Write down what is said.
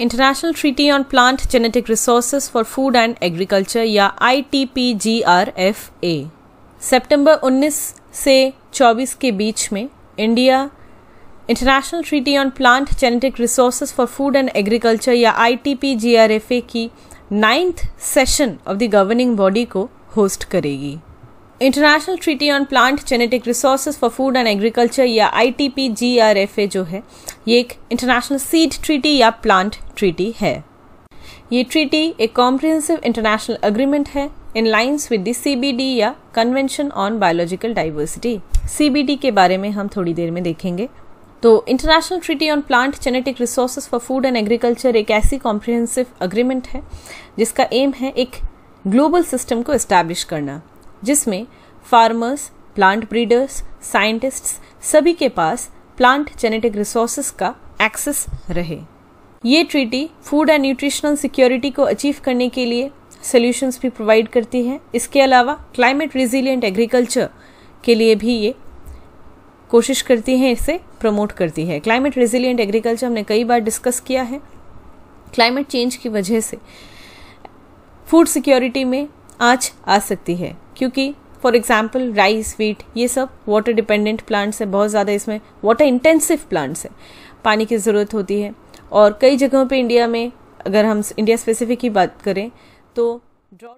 international treaty on plant genetic resources for food and agriculture या I T P G R F A September उन्नीस से 24 के बीच में India international treaty on plant genetic resources for food and agriculture या I T P G R F A की ninth session of the governing body को host करेगी international treaty on plant genetic resource for food and agriculture या I T P G R F A जो है ये एक international seed treaty या plant treaty है ये ट्रीटी एक कॉम्प्रिहेंसिव इंटरनेशनल अग्रीमेंट है in lines with the CBD या convention on biological diversity CBD के बारे में हम थोड़ी देर में देखेंगे तो international treaty on plant genetic resource for food and agriculture एक ऐसी कॉम्प्रिहेंसिव अग्रीमेंट है जिसका एम है एक ग्लोबल सिस्टम को इस्टेब्लिश करना जिसमें फार्मर्स प्लांट ब्रीडर्स साइंटिस्ट्स सभी के पास प्लांट जेनेटिक रिसोर्सेस का एक्सेस रहे ये treaty food and nutritional security को अचीव करने के लिए सोल्यूशंस भी प्रोवाइड करती है इसके अलावा क्लाइमेट रिजिलियंट एग्रीकल्चर के लिए भी ये कोशिश करती हैं इसे प्रमोट करती है क्लाइमेट रिजिलियंट एग्रीकल्चर हमने कई बार डिस्कस किया है क्लाइमेट चेंज की वजह से फूड सिक्योरिटी में आँच आ सकती है क्योंकि फॉर एग्जाम्पल राइस वीट ये सब वाटर डिपेंडेंट प्लांट्स हैं बहुत ज़्यादा इसमें वाटर इंटेंसिव प्लांट्स हैं पानी की ज़रूरत होती है और कई जगहों पे इंडिया में अगर हम इंडिया स्पेसिफिक की बात करें तो ड्रॉट